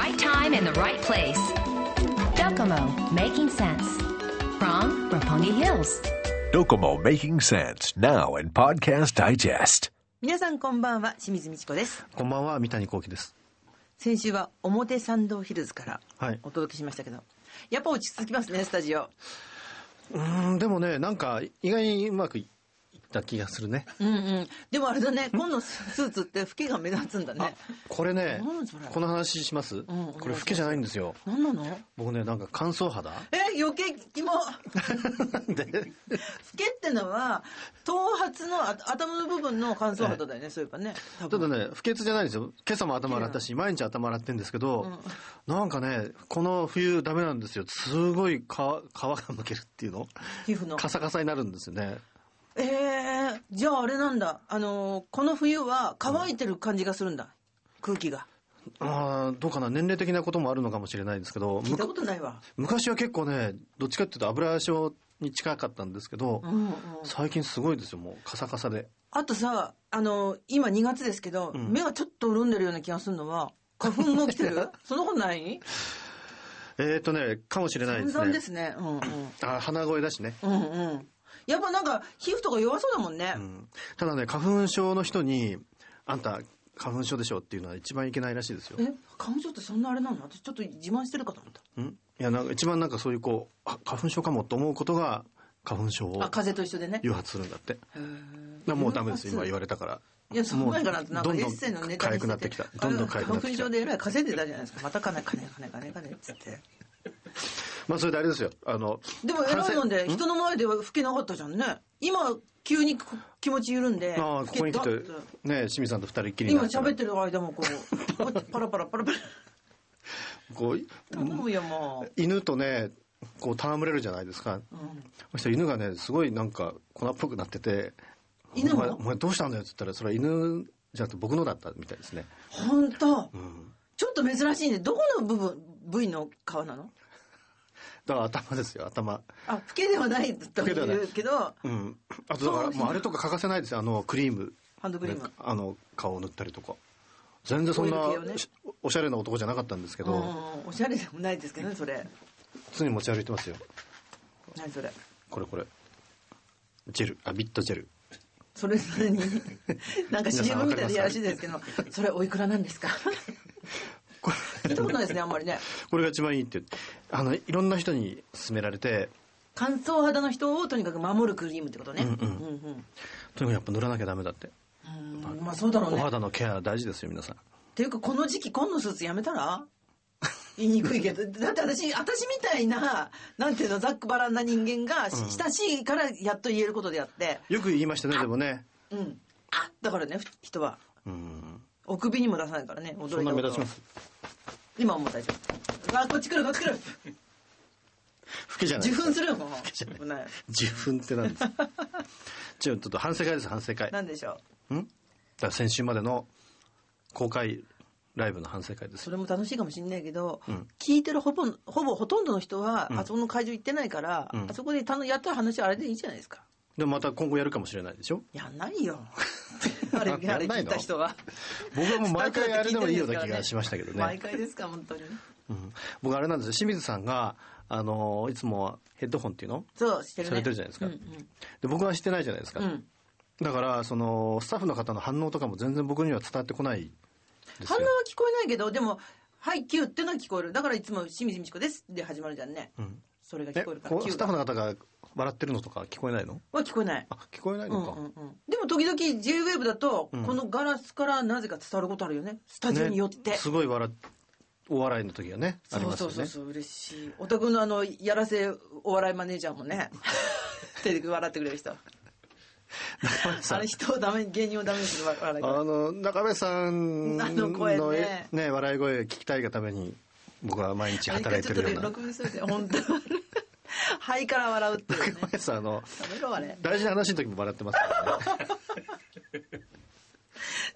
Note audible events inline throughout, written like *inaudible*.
right time and the right place. Docomo, making sense. From Roppongi Hills. Docomo making sense now in Podcast Digest. 皆さんこんばんは、清水美智子です。こんばんは、三谷幸喜です。先週は表参道ヒルズからお届けしましたけど、はい、やっぱ落ち着きますね、スタジオ。うん、でもね、なんか意外にうまくいって、た気がするね。うんうん。でもあれだね、今度スーツってフケが目立つんだね。これね、この話します、うん、これフケじゃないんですよ。何なの僕ね、なんか乾燥肌え、余計気も。なんでフケってのは、頭髪のあ頭の部分の乾燥肌だよね、そういえばね。ただね、不潔じゃないですよ。今朝も頭洗ったし、毎日頭洗ってんですけど、うん、なんかね、この冬ダメなんですよ。すごい皮、皮がむけるっていうの。皮膚の。カサカサになるんですよね。ええじゃああれなんだ。あのこの冬は乾いてる感じがするんだ。空気が。ああ、どうかな、年齢的なこともあるのかもしれないですけど、聞いたことないわ。昔は結構ね、どっちかっていうと油性に近かったんですけど、うんうん。最近すごいですよ、もうカサカサで。あとさ、あの今2月ですけど、ん目がちょっと潤んでるような気がするのは、花粉も来てる *laughs* そのことないえっ、とね、かもしれないです散ね。々ですね。うんうん。あ鼻声だしね。うんうん。やっぱなんか、皮膚とか弱そうだもんね。うん、ただね、花粉症の人に、あんた、花粉症でしょっていうのは一番いけないらしいですよ。え花粉症ってそんなあれなの私ちょっと自慢してるかと思った。うんいや、なんか一番なんかそういうこう、花粉症かもと思うことが、花粉症を。あ、風邪と一緒でね。誘発するんだって。へもうダメです、今言われたから。いや、その前からなんかエッセイのネタどんどん痒くなってきた。どんどんゆくなってきた。花粉症でえらい稼いでたじゃないですか。またね、かね、かねっつって。まあ、それであれですよ。あの、でも偉いもんで、人の前では吹けなかったじゃんね。今、急に気持ち緩んで。ああ、ここに来て、ね、清水さんと二人きり今喋ってる間もこう、パラパラパラパラ。*laughs* こう、頼むよ、もう。犬とね、こう戯れるじゃないですか、うん、そしたら犬がねすごいなんか粉っぽくなってて「犬お前お前どうしたんだよ」っつったら「それは犬じゃなくて僕のだった」みたいですね本当、うん、ちょっと珍しいねどこの部分部位の皮なのだから頭ですよ、頭。あ、老けではないと言うけど。うん。あとだから、もうあれとか欠かせないですよ、あの、クリーム。ハンドクリーム。あの、顔を塗ったりとか。全然そんな、おしゃれな男じゃなかったんですけど。おしゃれでもないですけどね、それ。常に持ち歩いてますよ。何それ。これこれ。ジェル、あ、ビットジェル。それそれに、*laughs* なんか CM みたいでやらしいですけど、それおいくらなんですか聞いたことないですね、あんまりね。これが一番いいって。あの、いろんな人に勧められて、乾燥肌の人をとにかく守るクリームってことね。うんうん。うんとにかくやっぱ塗らなきゃダメだって。うんまあそうだろうね。お肌のケア大事ですよ、皆さん。っていうか、この時期、紺のスーツやめたら言いにくいけど、*laughs* だって私、私みたいな、なんていうの、ざっくばらんな人間が、親しいからやっと言えることであって。よく言いましたね、でもね。うん。あだからね、人は。うん。お首にも出さないからね、驚いた。目立ちます今はもう大丈夫。あこっち来る、こっち来る吹けじゃない受粉するのか吹けじゃない。受粉って何ですか *laughs* ちょっと反省会です、反省会。何でしょうんだ先週までの公開ライブの反省会です。それも楽しいかもしれないけど、うん聞いてるほぼ、ほぼほとんどの人は、あそこの会場行ってないから、うんあそこでたのやった話はあれでいいじゃないですか。でもまた今後やるかもしれないでしょやんないよ。*laughs* あれ、やれ聞いた人は。僕はもう毎回あれでもいいような気がしましたけどね。*laughs* 毎回ですか、本当に。うん、僕あれなんですよ清水さんが、あのー、いつもヘッドホンっていうのそうしてる、ね、されてるじゃないですか、うんうん、で僕はしてないじゃないですか、うん、だからそのスタッフの方の反応とかも全然僕には伝わってこない反応は聞こえないけどでも「はいキュー」ってのは聞こえるだからいつも「清水美智子です」で始まるじゃんね、うん、それが聞こえるからスタッフの方が笑ってるのとか聞こえないのは聞こえない。あ、聞こえないのか。うんうんうん、でも時々 JWAVE だと、このガラスからなぜか伝わることあるよね。スタジオによって。ね、すごい笑お笑いの時はね、ありますよね。そうそうそう、嬉しい。お宅のあの、やらせお笑いマネージャーもね、*laughs* 出て笑ってくれる人。あれ人をダメ芸人をダメにする笑い声あの中部さんの声ねね笑い声聞きたいがために僕は毎日働いてるような録音しといて本当 *laughs* 肺から笑うっていう、ね。林さん、あの、大事な話の時も笑ってますからね。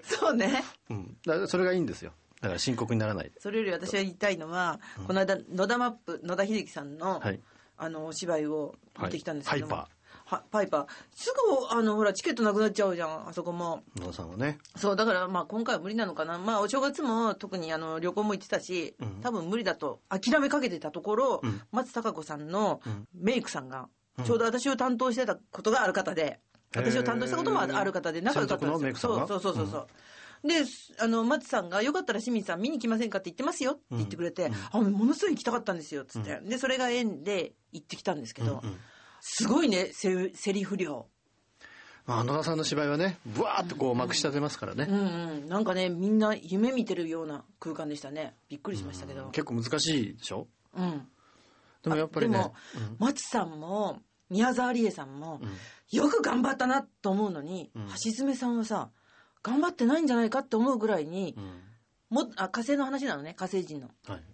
そうね。うん。だそれがいいんですよ。だから深刻にならない。それより私は言いたいのは、うん、この間、野田マップ、野田秀樹さんの、はい、あの、お芝居をってきたんですけど、はい、ハイパパイパー。すぐ、あの、ほら、チケットなくなっちゃうじゃん、あそこも。野田さんはね。そう、だから、まあ、今回は無理なのかな。まあ、お正月も、特に、あの、旅行も行ってたし、うん、多分無理だと、諦めかけてたところ、うん、松たか子さんの、メイクさんが、ちょうど私を担当してたことがある方で、私を担当したこともある方で、仲良かったんですよ。そうそうそうそう。で、あの、松さんが、よかったら清水さん見に来ませんかって言ってますよって言ってくれて、うん、あ、ものすごい行きたかったんですよ、つって。うん、で、それが縁で行ってきたんですけど、うすごいね、セリフ量。まあ、野田さんの芝居はね、ぶわーっとこう、まくし立てますからね。うんうん。なんかね、みんな夢見てるような空間でしたね。びっくりしましたけど。結構難しいでしょうん。でもやっぱりね。でも、松さんも、宮沢りえさんも、よく頑張ったなと思うのに、うん橋爪さんはさ、頑張ってないんじゃないかって思うぐらいに、うんも、あ、火星の話なのね、火星人の。はい。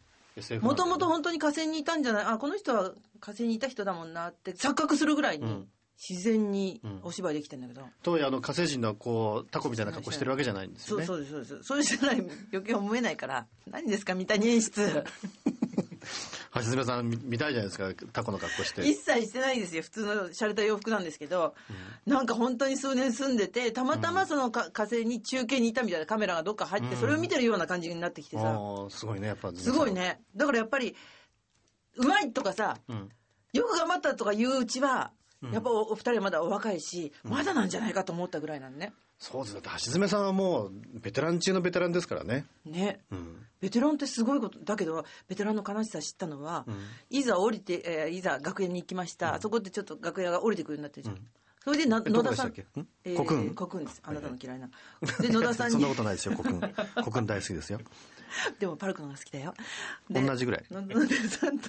もともと本当に河川にいたんじゃないあこの人は河川にいた人だもんなって錯覚するぐらいに自然にお芝居できてんだけど、うん、当時あの河川人のこうタコみたいな格好してるわけじゃないんですよねそうそうですそうですそうじゃない余計思えないから何ですか三谷演出 *laughs* 橋爪さん見たいじゃないですかタコの格好して一切してないですよ普通の洒落た洋服なんですけど、うん、なんか本当に数年住んでてたまたまそのか火星に中継にいたみたいなカメラがどっか入って、それを見てるような感じになってきてさ、うん、すごいねやっぱすごいねだからやっぱりうまいとかさ、うん、よく頑張ったとかいううちはやっぱお二人はまだお若いし、まだなんじゃないかと思ったぐらいなんね。そうですだって橋爪さんはもうベテラン中のベテランですからね。ね、うん、ベテランってすごいことだけどベテランの悲しさ知ったのは、うん、いざ降りて、えー、いざ楽屋に行きました、うん、そこでちょっと楽屋が降りてくるようになってるじゃん、うん、それで野田さん、えー、国クですあなたの嫌いな、はい、で野田さんに *laughs* そんなことないですよ国ク国コ大好きですよでもパルクのが好きだよ同じぐらい野田さんと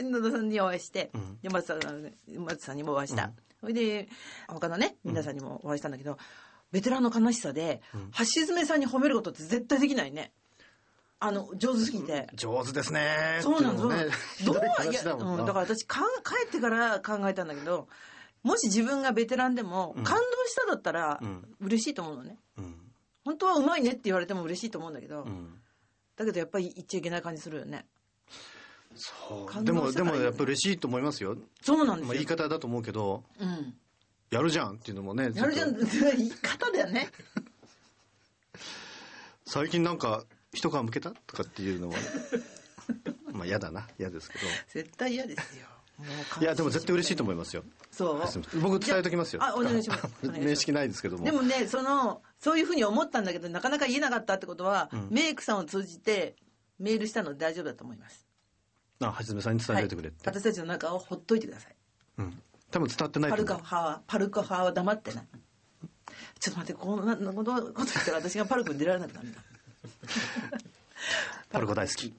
野田さんにお会いして、うん、さん田さんにもお会いした、それで他のね皆さんにもお会いしたんだけど、ベテランの悲しさで、橋爪さんに褒めることって絶対できないね。あの、上手すぎて。上手ですね。そうなんです、ね、どうや、うだから私か、帰ってから考えたんだけど、もし自分がベテランでも、感動しただったら、嬉しいと思うのね、うん。本当はうまいねって言われても嬉しいと思うんだけど、うん、だけどやっぱり言っちゃいけない感じするよね。そう。でも、でもやっぱ嬉しいと思いますよ。そうなんですよ。言い方だと思うけど、うん。やるじゃんっていうのもね。やるじゃんって *laughs* 言い方だよね。最近なんか、一皮むけたとかっていうのは *laughs* まあ嫌だな嫌ですけど絶対嫌ですよいやでも絶対嬉しいと思いますよそう僕伝えときますよあお願いします *laughs* 面識ないですけどもでもねそのそういうふうに思ったんだけどなかなか言えなかったってことは、うん、メイクさんを通じてメールしたので大丈夫だと思いますあはじめさんに伝えてくれて、はい、私たちの中をほっといてくださいうん多分伝わってないパルカファーはパルカファーは黙ってないちょっと待ってこんなことこと言ったら私がパルクに出られなくなるんだタルコ大好き。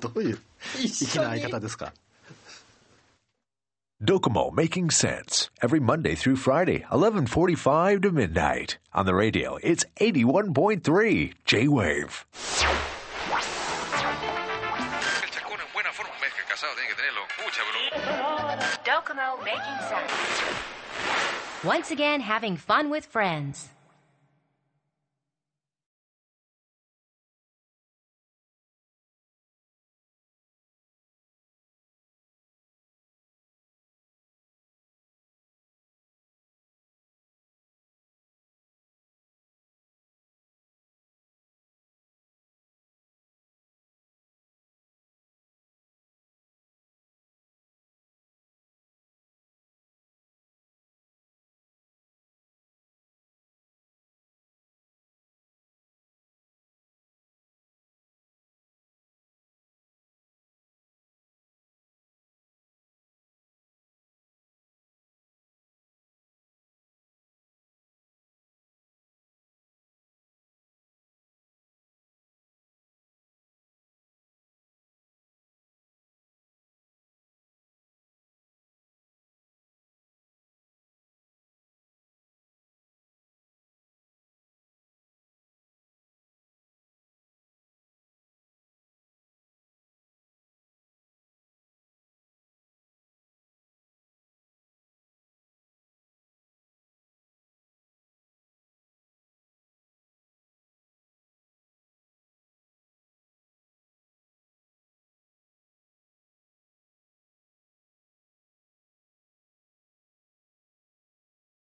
どういう粋な相方ですか *laughs* *laughs* Docomo Making Sense every Monday through Friday, 11:45 to midnight on the radio. It's 81.3 J-Wave. Docomo Making Sense. Once again having fun with friends.